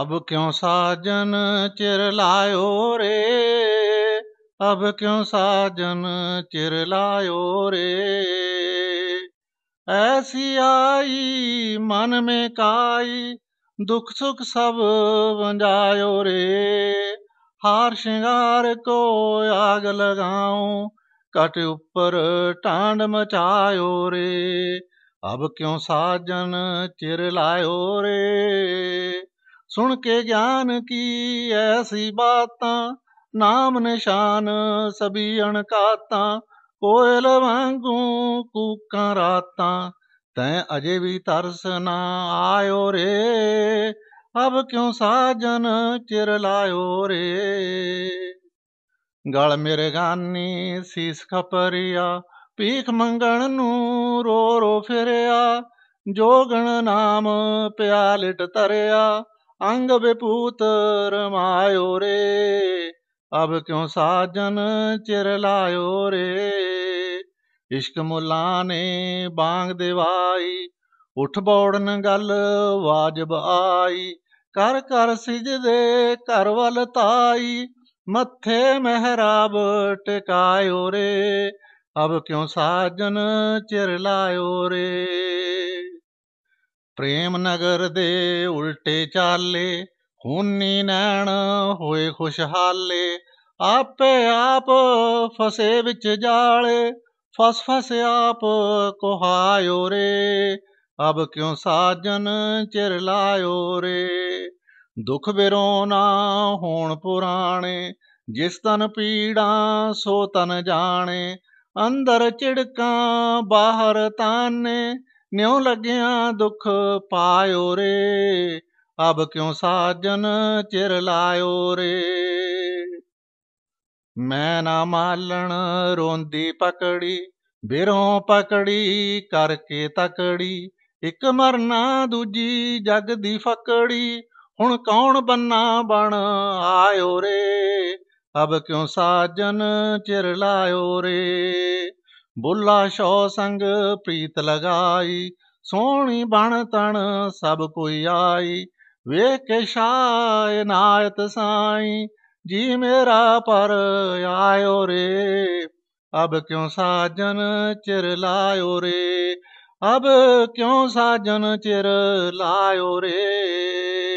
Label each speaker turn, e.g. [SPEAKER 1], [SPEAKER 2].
[SPEAKER 1] ਅਬ ਕਿਉ ਸਾਜਨ ਚਿਰ ਲਾਇਓ ਰੇ ਅਬ ਕਿਉ ਸਾਜਨ ਚਿਰ ਲਾਇਓ ਰੇ ਐਸੀ ਆਈ ਮਨ ਮੇ ਕਾਈ ਦੁਖ ਸੁਖ ਸਭ ਵੰਜਾਇਓ ਰੇ ਹਾਰ ਸ਼ਿੰਗਾਰ ਕੋ ਆਗ ਲਗਾਉ ਕਟ ਉੱਪਰ ਟਾਂਡ ਮਚਾਇਓ ਰੇ ਅਬ ਕਿਉ ਸਾਜਨ ਚਿਰ ਲਾਇਓ ਰੇ ਸੁਣ ਕੇ ਗਿਆਨ ਕੀ ਐਸੀ ਬਾਤਾਂ ਨਾਮ ਨਿਸ਼ਾਨ ਸਭੀ ਅਣਕਾਤਾਂ ਕੋਇਲ ਵਾਂਗੂ ਕੂਕਾਂ ਰਾਤਾਂ ਤੈ ਅਜੇ ਵੀ ਤਰਸ ਨਾ ਆਇਓ ਰੇ ਅਬ ਕਿਉਂ ਸਾਜਨ ਚਿਰ ਲਾਇਓ ਰੇ ਗਲ ਮੇਰੇ ਗਾਨੀ ਸੀਸ ਖਪਰੀਆ ਪੀਖ ਮੰਗਣ ਨੂੰ ਰੋ ਰੋ ਫਿਰਿਆ ਜੋਗਣ ਨਾਮ ਪਿਆ ਲਿਟ ਤਰਿਆ ਅੰਗ ਵਿਪੂਤ ਰਮਾਇਓ ਰੇ ਅਬ ਕਿਉ ਸਾਜਨ ਚਿਰ ਲਾਇਓ ਰੇ ਇਸ਼ਕ ਮੁਲਾ ਨੇ ਬਾਗ ਦਿਵਾਈ ਉਠ ਬੋੜਨ ਗੱਲ ਵਾਜਬ ਆਈ ਕਰ ਕਰ ਸਿਜਦੇ ਘਰ ਵੱਲ ਤਾਈ ਮੱਥੇ ਮਹਿਰਾਬ ਟਿਕਾਇਓ ਰੇ ਅਬ ਕਿਉ ਸਾਜਨ ਚਿਰ ਲਾਇਓ ਰੇ ਪ੍ਰੇਮ ਨਗਰ ਦੇ ਉਲਟੇ ਚਾਲੇ ਹੁੰਨੀ ਨੈਣ ਹੋਏ ਖੁਸ਼ਹਾਲੇ ਆਪੇ ਆਪ ਫਸੇ ਵਿੱਚ ਜਾਲੇ ਫਸ ਫਸ ਆਪ ਕੋਹਾਇਓ ਰੇ ਅਬ ਕਿਉ ਸਾਜਨ ਚਿਰ ਲਾਇਓ ਰੇ ਦੁਖ ਬਿਰੋਨਾ ਹੋਣ ਪੁਰਾਣੇ ਜਿਸ ਤਨ ਪੀੜਾਂ ਸੋ ਤਨ ਜਾਣੇ ਅੰਦਰ ਚਿੜਕਾਂ ਬਾਹਰ ਤਾਨੇ ਨਿਉ ਲੱਗਿਆ ਦੁਖ ਪਾਇਓ ਰੇ ਅਬ ਕਿਉ ਸਾਜਨ ਚਿਰ ਲਾਇਓ ਰੇ ਮੈਂ ਨਾ ਮਾਲਣ ਰੋਂਦੀ ਪਕੜੀ ਬਿਰੋਂ ਪਕੜੀ ਕਰਕੇ ਤਕੜੀ ਇੱਕ ਮਰਨਾ ਦੂਜੀ ਜਗ ਦੀ ਫਕੜੀ ਹੁਣ ਕੌਣ ਬੰਨਾ ਬਣ ਆਇਓ ਰੇ ਅਬ ਕਿਉ ਸਾਜਨ ਚਿਰ ਲਾਇਓ ਰੇ ਬੁੱਲਾ ਸ਼ੋ ਸੰਗ ਪ੍ਰੀਤ ਲਗਾਈ ਸੋਹਣੀ ਬਣ ਤਣ ਸਭ ਕੋਈ ਆਈ ਵੇਖ ਕੇ ਸ਼ਾਇ ਨਾਇਤ ਸਾਈ ਜੀ ਮੇਰਾ ਪਰ ਆਇਓ ਰੇ ਅਬ ਕਿਉ ਸਾਜਨ ਚਿਰ ਲਾਇਓ ਰੇ ਅਬ ਕਿਉ ਸਾਜਨ ਚਿਰ ਲਾਇਓ ਰੇ